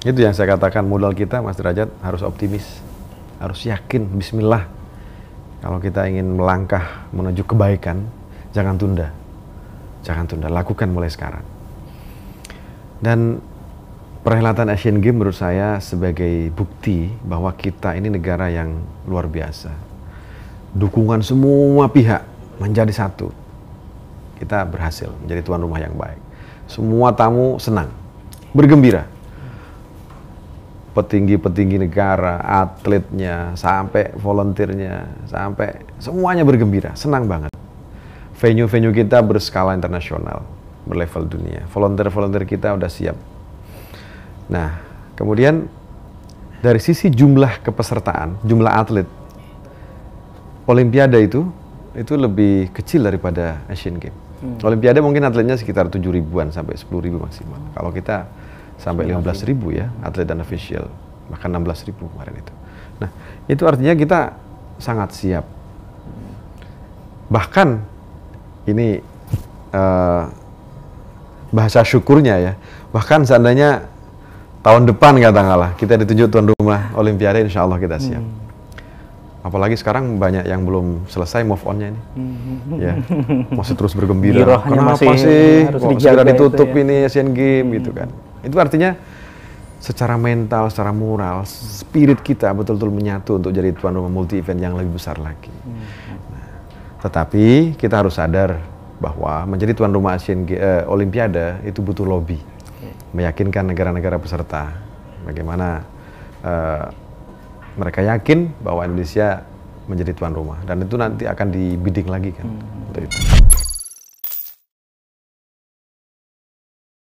Itu yang saya katakan modal kita Mas Derajat harus optimis, harus yakin bismillah. Kalau kita ingin melangkah menuju kebaikan, jangan tunda. Jangan tunda, lakukan mulai sekarang. Dan perhelatan Asian Games menurut saya sebagai bukti bahwa kita ini negara yang luar biasa. Dukungan semua pihak menjadi satu. Kita berhasil menjadi tuan rumah yang baik. Semua tamu senang, bergembira petinggi-petinggi negara, atletnya, sampai volunteernya, sampai semuanya bergembira, senang banget. Venue-venue kita berskala internasional, berlevel dunia. Volunteer-volunteer kita udah siap. Nah, kemudian dari sisi jumlah kepesertaan, jumlah atlet, Olimpiade itu itu lebih kecil daripada Asian Games. Hmm. Olimpiade mungkin atletnya sekitar 7 ribuan sampai 10 ribu maksimal. Hmm. Kalau kita sampai 15 iya. ribu ya atlet dan official bahkan 16 ribu kemarin itu nah itu artinya kita sangat siap bahkan ini uh, bahasa syukurnya ya bahkan seandainya tahun depan katakanlah kita ditunjuk tuan rumah olimpiade insya Allah kita hmm. siap hmm. apalagi sekarang banyak yang belum selesai move onnya ini hmm. ya masih terus bergembira Girohnya kenapa masih, sih harus kok segera ditutup ya. ini Asian Games gitu hmm. gitu kan itu artinya secara mental, secara moral, spirit kita betul-betul menyatu untuk jadi tuan rumah multi event yang lebih besar lagi. Hmm. Nah, tetapi kita harus sadar bahwa menjadi tuan rumah Asian uh, Olimpiade itu butuh lobby, meyakinkan negara-negara peserta bagaimana uh, mereka yakin bahwa Indonesia menjadi tuan rumah dan itu nanti akan dibidik lagi kan hmm. untuk itu.